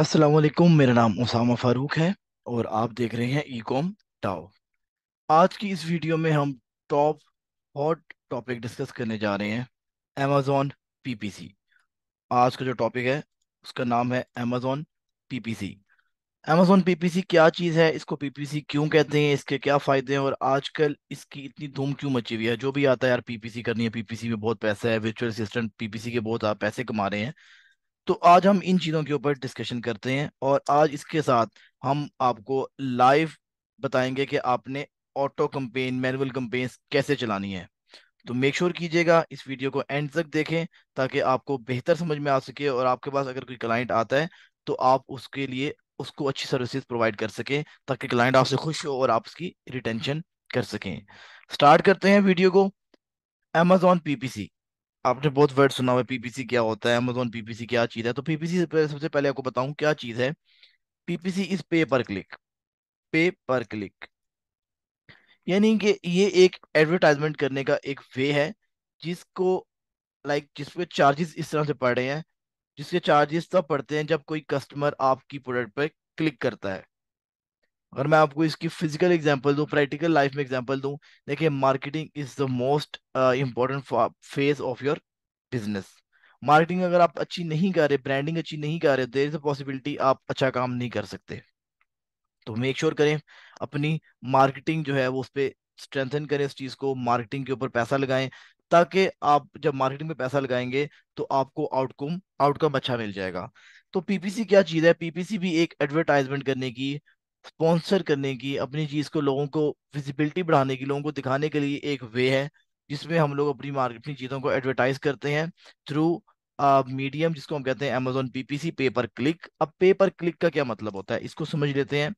असलकुम मेरा नाम उसामा फारूक है और आप देख रहे हैं ई कॉम टाओ आज की इस वीडियो में हम टॉप हॉट टॉपिक डिस्कस करने जा रहे हैं अमेजोन पीपीसी आज का जो टॉपिक है उसका नाम है अमेजोन पीपीसी अमेजोन पीपीसी क्या चीज़ है इसको पीपीसी क्यों कहते हैं इसके क्या फ़ायदे हैं और आजकल इसकी इतनी धूम क्यों मची हुई है जो भी आता है यार पीपीसी करनी है पीपीसी में बहुत पैसा है वर्चुअल असिस्टेंट पीपीसी के बहुत आप पैसे कमा रहे हैं तो आज हम इन चीज़ों के ऊपर डिस्कशन करते हैं और आज इसके साथ हम आपको लाइव बताएंगे कि आपने ऑटो कंपेन मैनुअल कंपेन कैसे चलानी है तो मेक श्योर कीजिएगा इस वीडियो को एंड तक देखें ताकि आपको बेहतर समझ में आ सके और आपके पास अगर कोई क्लाइंट आता है तो आप उसके लिए उसको अच्छी सर्विसेज प्रोवाइड कर सकें ताकि क्लाइंट आपसे खुश हो और आप उसकी रिटेंशन कर सकें स्टार्ट करते हैं वीडियो को अमेजोन पीपीसी आपने बहुत वर्ड सुना हुआ है पीपीसी क्या होता है अमेजोन पीपीसी क्या चीज़ है तो पीपीसी से पहले सबसे पहले आपको बताऊं क्या चीज़ है पीपीसी इज पे पर क्लिक पे पर क्लिक यानी कि ये एक एडवर्टाइजमेंट करने का एक वे है जिसको लाइक जिसपे चार्जेस इस तरह से पड़ रहे हैं जिसके चार्जेस तब पड़ते हैं जब कोई कस्टमर आपकी प्रोडक्ट पर क्लिक करता है अगर मैं आपको इसकी फिजिकल एग्जांपल दूं प्रैक्टिकल लाइफ में एग्जांपल दूं देखिए marketing is the most important phase of your business marketing अगर आप अच्छी नहीं कर रहे ब्रांडिंग अच्छी नहीं कर रहे देर इज अ पॉसिबिलिटी आप अच्छा काम नहीं कर सकते तो मेक श्योर sure करें अपनी मार्केटिंग जो है वो उस पर स्ट्रेंथन करें इस चीज़ को मार्केटिंग के ऊपर पैसा लगाएं ताकि आप जब मार्केटिंग में पैसा लगाएंगे तो आपको आउटकम आउटकम अच्छा मिल जाएगा तो पीपीसी क्या चीज़ है पीपीसी भी एक एडवर्टाइजमेंट करने की स्पॉन्सर करने की अपनी चीज़ को लोगों को विजिबिलिटी बढ़ाने की लोगों को दिखाने के लिए एक वे है जिसमें हम लोग अपनी मार्केट अपनी चीज़ों को एडवर्टाइज करते हैं थ्रू मीडियम uh, जिसको हम कहते हैं अमेजोन पीपीसी पे पर क्लिक अब पे पर क्लिक का क्या मतलब होता है इसको समझ लेते हैं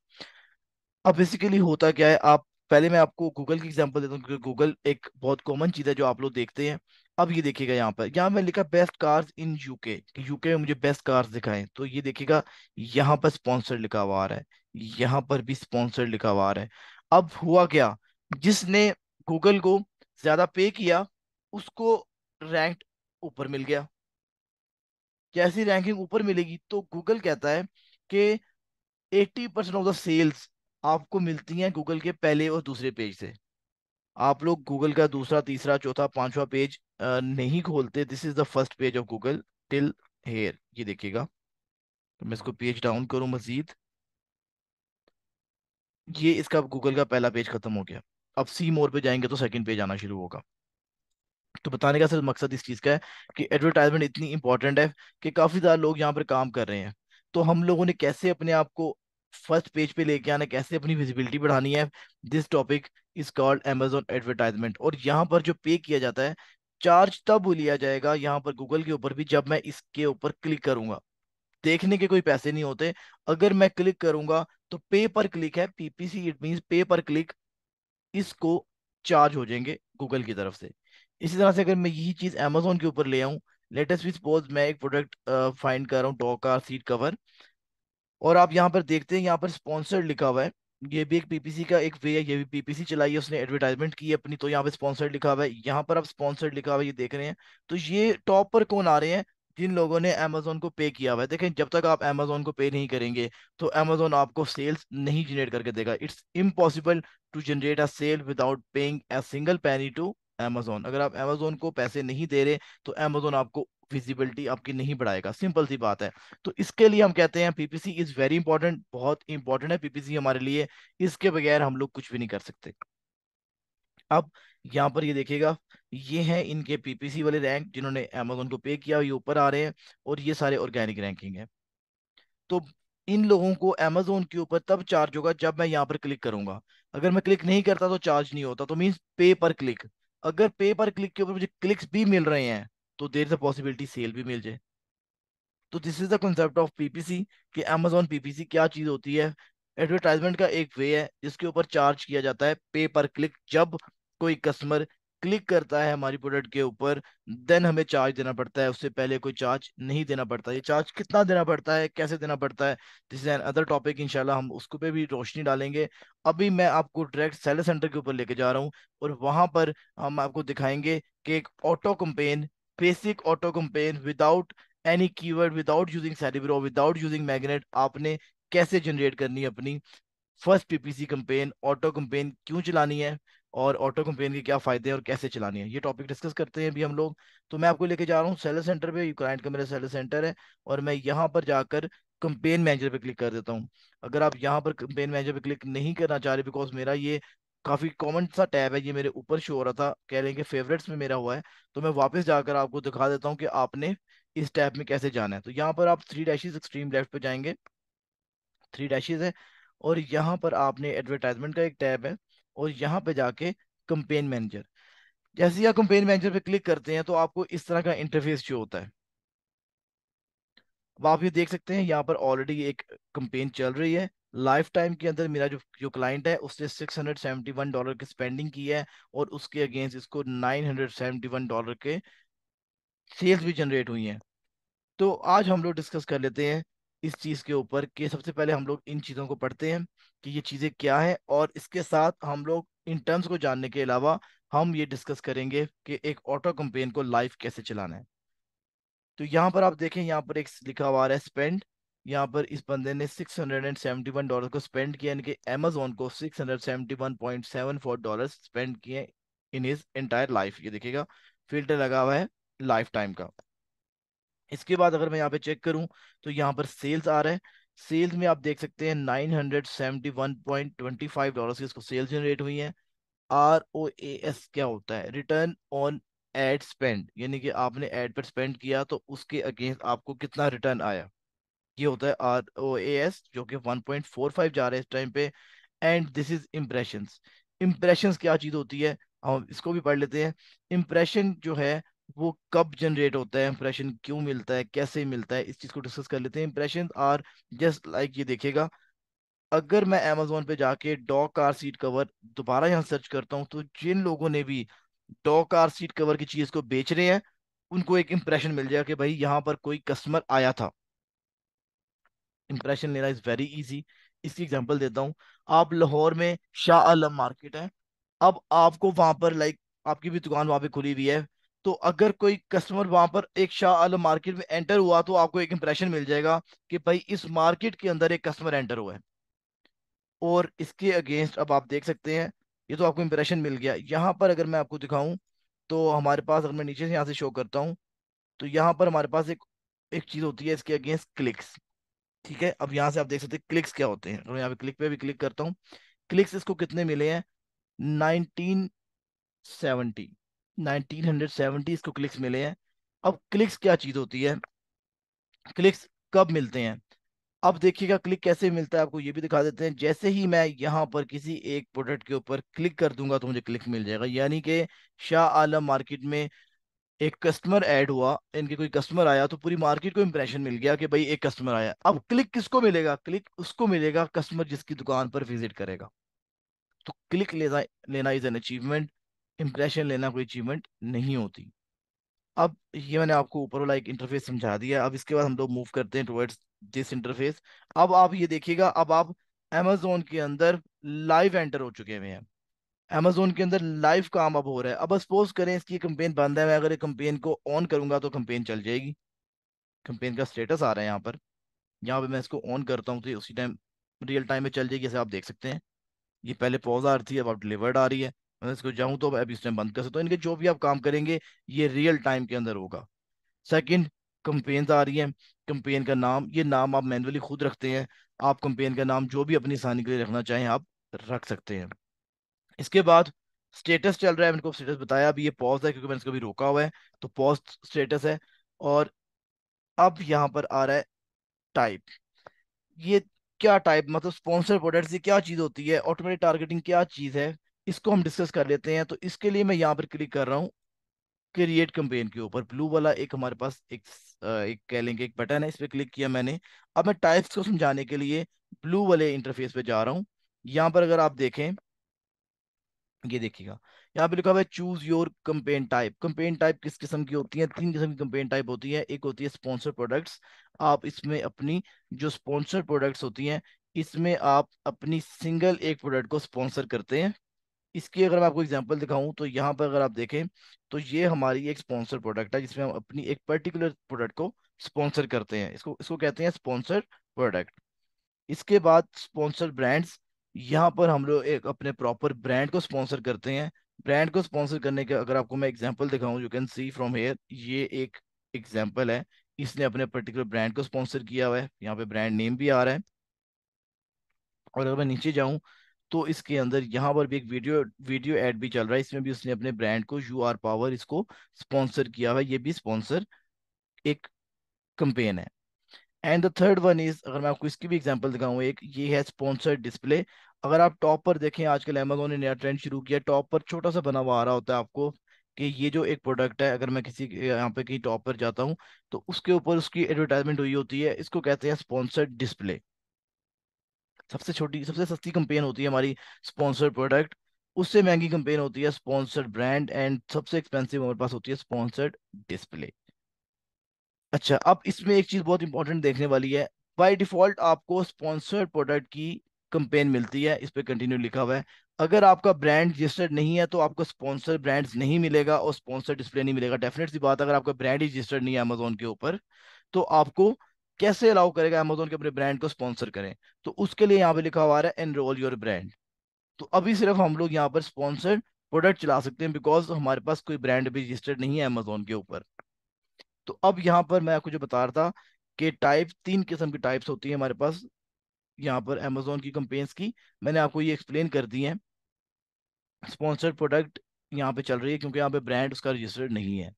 अब बेसिकली होता क्या है आप पहले मैं आपको गूगल की एग्जांपल देता हूँ क्योंकि गूगल एक बहुत कॉमन चीज़ है जो आप लोग देखते हैं अब ये देखिएगा यहाँ पर यहाँ मैं लिखा best cars in UK UK में मुझे बेस्ट कार्स दिखाएं तो ये देखिएगा यहाँ पर स्पॉन्सर लिखा हुआ आ रहा है यहाँ पर भी स्पॉन्सर्ड लिखा हुआ है अब हुआ क्या जिसने गूगल को ज्यादा पे किया उसको रैंक ऊपर मिल गया जैसी रैंकिंग ऊपर मिलेगी तो गूगल कहता है कि 80 परसेंट ऑफ द सेल्स आपको मिलती हैं गूगल के पहले और दूसरे पेज से आप लोग गूगल का दूसरा तीसरा चौथा पांचवा पेज नहीं खोलते this is the first page of Google till here ये देखिएगा तो मैं इसको पेज डाउन करूं मजीद ये इसका गूगल का पहला पेज खत्म हो गया अब सी मोर पे जाएंगे तो सेकंड पेज आना शुरू होगा तो बताने का सिर्फ मकसद इस चीज़ का है कि एडवर्टाइजमेंट इतनी इंपॉर्टेंट है कि काफ़ी ज़्यादा लोग यहाँ पर काम कर रहे हैं तो हम लोगों ने कैसे अपने आप को फर्स्ट पेज पे लेके आना कैसे अपनी विजिबिलिटी बढ़ानी है this topic is called Amazon advertisement और यहाँ पर जो पे किया जाता है चार्ज तब लिया जाएगा यहाँ पर गूगल के ऊपर भी जब मैं इसके ऊपर क्लिक करूंगा देखने के कोई पैसे नहीं होते अगर मैं क्लिक करूंगा तो पे पर क्लिक है पीपीसी इट मीन पे पर क्लिक इसको चार्ज हो जाएंगे गूगल की तरफ से इसी तरह से अगर मैं यही चीज अमेजोन के ऊपर ले आऊँ लेटेस्ट भी सपोज मैं एक प्रोडक्ट फाइंड कर रहा हूँ डॉ का सीट कवर और आप यहाँ पर देखते हैं यहाँ पर स्पॉन्सर्ड लिखा हुआ है ये भी एक पीपीसी का एक वे है ये भी पीपीसी चलाई है उसने एडवर्टाइजमेंट की अपनी तो यहाँ पे स्पॉन्सर्ड लिखा हुआ है यहाँ पर आप स्पॉन्सर्ड लिखा हुआ है ये देख रहे हैं तो ये टॉप पर कौन आ रहे हैं जिन लोगों ने अमेजोन को पे किया हुआ है देखें जब तक आप अमेजोन को पे नहीं करेंगे तो अमेजोन आपको सेल्स नहीं जनरेट करके देगा it's impossible to generate a sale without paying a single penny to Amazon अगर आप अमेजोन को पैसे नहीं दे रहे तो अमेजोन आपको विजिबिलिटी आपकी नहीं बढ़ाएगा सिंपल सी बात है तो इसके लिए हम कहते हैं पीपीसी इज वेरी इंपॉर्टेंट बहुत इंपॉर्टेंट है पीपीसी हमारे लिए इसके बगैर हम लोग कुछ भी नहीं कर सकते अब यहाँ पर ये देखिएगा ये हैं इनके पीपीसी वाले रैंक जिन्होंने अमेजोन को पे किया ये ऊपर आ रहे हैं और ये सारे ऑर्गेनिक रैंकिंग है तो इन लोगों को अमेजोन के ऊपर तब चार्ज होगा जब मैं यहाँ पर क्लिक करूंगा अगर मैं क्लिक नहीं करता तो चार्ज नहीं होता तो मीन्स पे पर क्लिक अगर पे पर क्लिक के ऊपर मुझे क्लिक्स भी मिल रहे हैं तो देर इज पॉसिबिलिटी सेल भी मिल जाए तो this is the concept of PPC कि अमेजोन पीपीसी क्या चीज होती है एडवर्टाइजमेंट का एक वे है जिसके ऊपर चार्ज किया जाता है पे पर क्लिक जब कोई कस्टमर क्लिक करता है हमारी प्रोडक्ट के ऊपर देन हमें चार्ज देना पड़ता है उससे पहले कोई चार्ज नहीं देना पड़ता ये चार्ज कितना देना पड़ता है कैसे देना पड़ता है this is another topic इंशाल्लाह हम उसको पे भी रोशनी डालेंगे अभी मैं आपको डायरेक्ट सेलर सेंटर के ऊपर लेके जा रहा हूँ और वहां पर हम आपको दिखाएंगे कि एक auto campaign basic auto campaign without any word without using Cerebro without using Magnet आपने कैसे जनरेट करनी है अपनी first PPC campaign auto campaign क्यों चलानी है और ऑटो कंपेन के क्या फायदे हैं और कैसे चलानी है ये टॉपिक डिस्कस करते हैं अभी हम लोग तो मैं आपको लेके जा रहा हूँ सेलर सेंटर पे क्लाइंट का मेरा सेलर सेंटर है और मैं यहाँ पर जाकर कंपेन मैनेजर पे क्लिक कर देता हूँ अगर आप यहाँ पर कंपेन मैनेजर पे क्लिक नहीं करना चाह रहे बिकॉज मेरा ये काफी कॉमन सा टैब है ये मेरे ऊपर शो हो रहा था कह रहे कि फेवरेट्स में मेरा हुआ है तो मैं वापस जाकर आपको दिखा देता हूँ कि आपने इस टैब में कैसे जाना है तो यहाँ पर आप थ्री डैशेज एक्सट्रीम लेफ्ट पे जाएंगे थ्री डैशेज है और यहाँ पर आपने एडवर्टाइजमेंट का एक टैब है और यहाँ पे जाके कंपेन मैनेजर जैसे ही आप कंपेन मैनेजर पे क्लिक करते हैं तो आपको इस तरह का इंटरफेस शो होता है अब आप ये देख सकते हैं यहाँ पर ऑलरेडी एक कंपेन चल रही है लाइफ टाइम के अंदर मेरा जो जो क्लाइंट है उसने 671 डॉलर की स्पेंडिंग की है और उसके अगेंस्ट इसको 971 डॉलर के सेल्स भी जनरेट हुई हैं तो आज हम लोग डिस्कस कर लेते हैं इस चीज के ऊपर कि सबसे पहले हम लोग इन चीजों को पढ़ते हैं कि ये चीजें क्या हैं और इसके साथ हम लोग इन टर्म्स को जानने के अलावा हम ये डिस्कस करेंगे कि एक ऑटो कंपेन को लाइफ कैसे चलाना है तो यहाँ पर आप देखें यहाँ पर एक लिखा हुआ है स्पेंड यहाँ पर इस बंदे ने 671 डॉलर को स्पेंड किया यानी कि अमेजोन को 671.74 डॉलर स्पेंड किए इन हिज एंटायर लाइफ ये देखिएगा फिल्टर लगा हुआ है लाइफ टाइम का इसके बाद अगर मैं यहाँ पे चेक करूँ तो यहाँ पर सेल्स आ रहा है सेल्स में आप देख सकते हैं 971.25 डॉलर की इसको सेल्स जनरेट हुई है आर ओ ए एस क्या होता है रिटर्न ऑन एड स्पेंड यानी कि आपने एड पर स्पेंड किया तो उसके अगेंस्ट आपको कितना रिटर्न आया ये होता है आर ओ ए एस जो कि 1.45 जा रहा है इस टाइम पे and this is impression impression क्या चीज़ होती है हम इसको भी पढ़ लेते हैं इम्प्रेशन जो है वो कब जनरेट होता है इंप्रेशन क्यों मिलता है कैसे मिलता है इस चीज़ को डिस्कस कर लेते हैं इंप्रेशन आर जस्ट लाइक ये देखेगा अगर मैं अमेजोन पे जाके डॉग कार सीट कवर दोबारा यहाँ सर्च करता हूँ तो जिन लोगों ने भी डॉग कार सीट कवर की चीज़ को बेच रहे हैं उनको एक इंप्रेशन मिल जाएगा कि भाई यहाँ पर कोई कस्टमर आया था इंप्रेशन लेना इज़ वेरी इजी इसकी एग्जांपल देता हूँ आप लाहौर में शाह आलम मार्केट है अब आपको वहां पर लाइक आपकी भी दुकान वहां पे खुली हुई है तो अगर कोई कस्टमर वहां पर एक शाह आलम मार्केट में एंटर हुआ तो आपको एक इंप्रेशन मिल जाएगा कि भाई इस मार्केट के अंदर एक कस्टमर एंटर हुआ है और इसके अगेंस्ट अब आप देख सकते हैं ये तो आपको इंप्रेशन मिल गया यहाँ पर अगर मैं आपको दिखाऊं तो हमारे पास अगर मैं नीचे से यहाँ से शो करता हूँ तो यहाँ पर हमारे पास एक एक चीज़ होती है इसके अगेंस्ट क्लिक्स ठीक है अब यहाँ से आप देख सकते हैं क्लिक्स क्या होते हैं मैं यहाँ पे क्लिक पे भी क्लिक करता हूँ क्लिक्स इसको कितने मिले हैं नाइनटीन सेवनटी 1970 को क्लिक्स मिले हैं अब क्लिक्स क्या चीज़ होती है क्लिक्स कब मिलते हैं अब देखिएगा क्लिक कैसे मिलता है आपको ये भी दिखा देते हैं जैसे ही मैं यहाँ पर किसी एक प्रोडक्ट के ऊपर क्लिक कर दूंगा तो मुझे क्लिक मिल जाएगा यानी कि शाह आलम मार्केट में एक कस्टमर ऐड हुआ इनके कोई कस्टमर आया तो पूरी मार्केट को इंप्रेशन मिल गया कि भाई एक कस्टमर आया अब क्लिक किसको मिलेगा क्लिक उसको मिलेगा कस्टमर जिसकी दुकान पर विजिट करेगा तो क्लिक लेना लेना इज एन अचीवमेंट इम्प्रेशन लेना कोई अचीवमेंट नहीं होती अब ये मैंने आपको ऊपर वाला एक इंटरफेस समझा दिया अब इसके बाद हम लोग मूव करते हैं टुवर्ड्स दिस इंटरफेस अब आप ये देखिएगा अब आप अमेजोन के अंदर लाइव एंटर हो चुके हुए हैं अमेजोन के अंदर लाइव काम अब हो रहा है अब सपोज करें इसकी कंपेन बंद है मैं अगर कंपेन को ऑन करूंगा तो कंपेन चल जाएगी कंपेन का स्टेटस आ रहा है यहाँ पर यहाँ पर मैं इसको ऑन करता हूँ तो उसी टाइम रियल टाइम में चल जाएगी जैसे आप देख सकते हैं ये पहले पॉज आ रही थी अब आप डिलीवर्ड आ रही है मैं इसको जाऊं तो ऐप इस टाइम बंद कर सकता तो इनके जो भी आप काम करेंगे ये रियल टाइम के अंदर होगा सेकंड कंपेन आ रही है कंपेन का नाम ये नाम आप मैनुअली खुद रखते हैं आप कंपेन का नाम जो भी अपनी आसानी के लिए रखना चाहें आप रख सकते हैं इसके बाद स्टेटस चल रहा है इनको स्टेटस बताया अभी ये पॉज है क्योंकि मैंने इसको अभी रोका हुआ है तो पॉज स्टेटस है और अब यहाँ पर आ रहा है टाइप ये क्या टाइप मतलब स्पॉन्सर प्रोडक्ट ये क्या चीज़ होती है ऑटोमेटिक टारगेटिंग क्या चीज़ है इसको हम डिस्कस कर लेते हैं तो इसके लिए मैं यहाँ पर क्लिक कर रहा हूँ क्रिएट कंपेन के ऊपर ब्लू वाला एक हमारे पास एक एक कह लेंगे एक बटन है इस पर क्लिक किया मैंने अब मैं टाइप्स को समझाने के लिए ब्लू वाले इंटरफेस पे जा रहा हूँ यहाँ पर अगर आप देखें ये देखिएगा यहाँ पे लिखा हुआ है choose your campaign type campaign type किस किस्म की होती है तीन किस्म की कंपेन टाइप होती है एक होती है स्पॉन्सर प्रोडक्ट्स आप इसमें अपनी जो स्पॉन्सर प्रोडक्ट्स होती हैं इसमें आप अपनी सिंगल एक प्रोडक्ट को स्पॉन्सर करते हैं इसकी अगर मैं आपको एग्जांपल दिखाऊं तो यहाँ पर अगर आप देखें तो ये हमारी एक स्पॉन्सर प्रोडक्ट है जिसमें हम अपनी एक पर्टिकुलर प्रोडक्ट को स्पॉन्सर करते हैं इसको इसको कहते हैं स्पॉन्सर प्रोडक्ट इसके बाद स्पॉन्सर ब्रांड्स यहाँ पर हम लोग एक अपने प्रॉपर ब्रांड को स्पॉन्सर करते हैं ब्रांड को स्पॉन्सर करने के अगर आपको मैं एग्जाम्पल दिखाऊँ you can see from here ये एक एग्जाम्पल है इसने अपने पर्टिकुलर ब्रांड को स्पॉन्सर किया हुआ है यहाँ पे ब्रांड नेम भी आ रहा है और अगर मैं नीचे जाऊँ तो इसके अंदर यहाँ पर भी एक वीडियो वीडियो एड भी चल रहा है इसमें भी उसने अपने ब्रांड को यू आर पावर इसको स्पॉन्सर किया हुआ ये भी स्पॉन्सर एक कंपेन है and the third one is अगर मैं आपको इसकी भी एग्जाम्पल दिखाऊँ एक ये है स्पॉन्सर्ड डिस्प्ले अगर आप टॉप पर देखें आजकल एमेजोन ने नया ट्रेंड शुरू किया टॉप पर छोटा सा बना हुआ आ रहा होता है आपको कि ये जो एक प्रोडक्ट है अगर मैं किसी यहाँ पे कहीं टॉप पर जाता हूँ तो उसके ऊपर उसकी एडवर्टाइजमेंट हुई होती है इसको कहते हैं स्पॉन्सर्ड डिस्प्ले सबसे छोटी सबसे सस्ती कंपेन होती है हमारी स्पॉन्सर्ड प्रोडक्ट उससे महंगी कंपेन होती है स्पॉन्सर्ड ब्रांड एंड सबसे एक्सपेंसिव हमारे पास होती है स्पॉन्सर्ड डिस्प्ले अच्छा अब इसमें एक चीज बहुत इंपॉर्टेंट देखने वाली है बाय डिफॉल्ट आपको स्पॉन्सर्ड प्रोडक्ट की कंपेन मिलती है इस पर कंटिन्यू लिखा हुआ है अगर आपका ब्रांड रजिस्टर्ड नहीं है तो आपको स्पॉन्सर ब्रांड्स नहीं मिलेगा और स्पॉन्सर डिस्प्ले नहीं मिलेगा डेफिनेटली बात अगर आपका ब्रांड ही रजिस्टर्ड नहीं है अमेजोन के ऊपर तो आपको कैसे अलाउ करेगा अमेजोन के अपने ब्रांड को स्पॉन्सर करें तो उसके लिए यहाँ पे लिखा हुआ है एनरोल योर ब्रांड तो अभी सिर्फ हम लोग यहाँ पर स्पॉन्सर्ड प्रोडक्ट चला सकते हैं बिकॉज हमारे पास कोई ब्रांड भी रजिस्टर्ड नहीं है अमेजोन के ऊपर तो अब यहाँ पर मैं आपको जो बता रहा था कि टाइप तीन किस्म की टाइप्स होती है हमारे पास यहाँ पर अमेजोन की कंपेन्स की मैंने आपको ये एक्सप्लेन कर दी है स्पॉन्सर्ड प्रोडक्ट यहाँ पे चल रही है क्योंकि यहाँ पे ब्रांड उसका रजिस्टर्ड नहीं है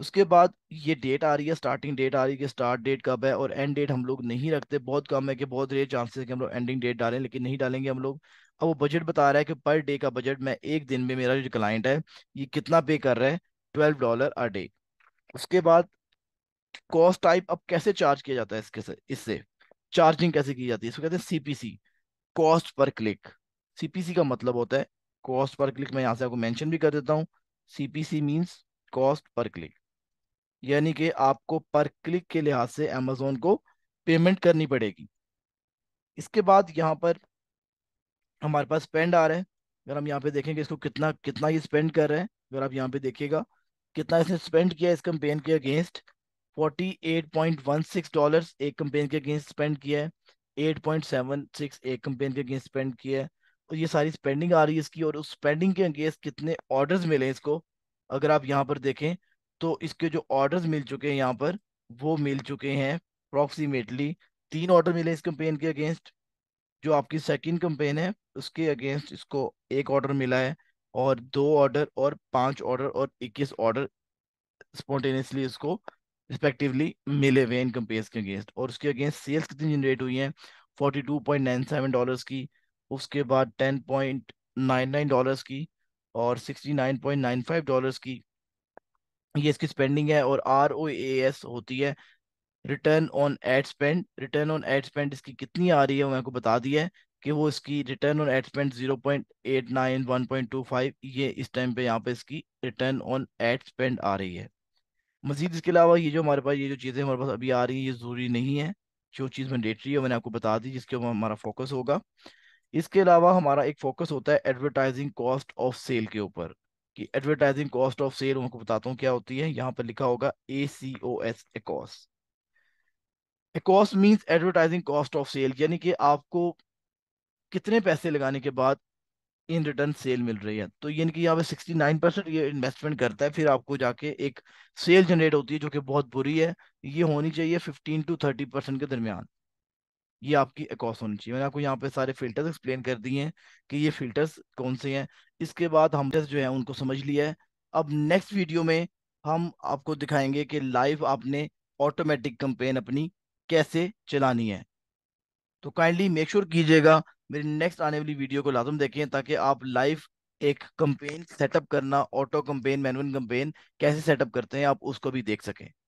उसके बाद ये डेट आ रही है स्टार्टिंग डेट आ रही है कि स्टार्ट डेट कब है और एंड डेट हम लोग नहीं रखते बहुत कम है कि बहुत रेयर चांसेस है कि हम लोग एंडिंग डेट डालें लेकिन नहीं डालेंगे हम लोग अब वो बजट बता रहा है कि पर डे का बजट मैं एक दिन में मेरा जो क्लाइंट है ये कितना पे कर रहा है ट्वेल्व डॉलर अ डे उसके बाद कॉस्ट टाइप अब कैसे चार्ज किया जाता है इसके से इससे चार्जिंग कैसे की जाती है इसको कहते हैं CPC cost per click CPC का मतलब होता है कॉस्ट पर क्लिक मैं यहाँ से आपको मैंशन भी कर देता हूँ CPC means cost per click यानी कि आपको पर क्लिक के लिहाज से अमेजोन को पेमेंट करनी पड़ेगी इसके बाद यहाँ पर हमारे पास स्पेंड आ रहा है अगर हम यहाँ पे देखेंगे इसको कितना कितना ये स्पेंड कर रहे हैं अगर आप यहाँ पे देखिएगा कितना इसने स्पेंड किया इस कंपेन के अगेंस्ट 48.16 डॉलर्स एक कंपेन के अगेंस्ट स्पेंड किया है 8.76 एक कंपेन के अगेंस्ट स्पेंड किया है और तो ये सारी स्पेंडिंग आ रही है इसकी और उस स्पेंडिंग के अगेंस्ट कितने ऑर्डर्स मिले इसको अगर आप यहाँ पर देखें तो इसके जो ऑर्डर्स मिल चुके हैं यहाँ पर वो मिल चुके हैं अप्रॉक्सीमेटली तीन ऑर्डर मिले इस कंपेन के अगेंस्ट जो आपकी सेकेंड कंपेन है उसके अगेंस्ट इसको एक ऑर्डर मिला है और दो ऑर्डर और पांच ऑर्डर और इक्कीस ऑर्डर स्पॉन्टेनियसली इसको रिस्पेक्टिवली मिले हुए इन कंपेन्स के अगेंस्ट और उसके अगेंस्ट सेल्स कितनी जनरेट हुई हैं forty two point nine seven dollars की उसके बाद ten point nine nine dollars की और sixty nine point nine five dollars की ये इसकी स्पेंडिंग है और आर ओ ए एस होती है return on ad spend return on ad spend इसकी कितनी आ रही है मैं आपको बता दिया है कि वो इसकी return on ad spend zero point eight nine one point two five ये इस टाइम पे यहाँ पे इसकी रिटर्न ऑन एड स्पेंड आ रही है मजीद इसके अलावा ये जो हमारे पास ये जो चीज़ें हमारे पास अभी आ रही हैं ये ज़रूरी नहीं है जो चीज़ मैंडेटरी है मैंने आपको बता दी जिसके ऊपर हमारा फोकस होगा इसके अलावा हमारा एक फोकस होता है एडवर्टाइजिंग कॉस्ट ऑफ सेल के ऊपर कि एडवर्टाइजिंग कॉस्ट ऑफ सेल उनको बताता हूँ क्या होती है यहाँ पर लिखा होगा A C O S ACoS ACoS means advertising cost of sale यानी कि आपको कितने पैसे लगाने के बाद इन रिटर्न सेल मिल रही है तो यानी कि यहाँ पे सिक्सटी नाइन परसेंट ये इन्वेस्टमेंट करता है फिर आपको जाके एक सेल जनरेट होती है जो कि बहुत बुरी है ये होनी चाहिए फिफ्टीन टू थर्टी परसेंट के दरमियान ये आपकी अकॉस होनी चाहिए मैंने आपको यहाँ पे सारे फिल्टर्स एक्सप्लेन कर दिए हैं कि ये फिल्टर्स कौन से हैं इसके बाद हम टेस्ट जो है उनको समझ लिया है अब नेक्स्ट वीडियो में हम आपको दिखाएंगे कि लाइव आपने ऑटोमेटिक कंपेन अपनी कैसे चलानी है तो काइंडली मेक श्योर कीजिएगा मेरी नेक्स्ट आने वाली वीडियो को लाजम देखें ताकि आप लाइव एक कंपेन सेटअप करना ऑटो कंपेन मैनुअल कंपेन कैसे सेटअप करते हैं आप उसको भी देख सकें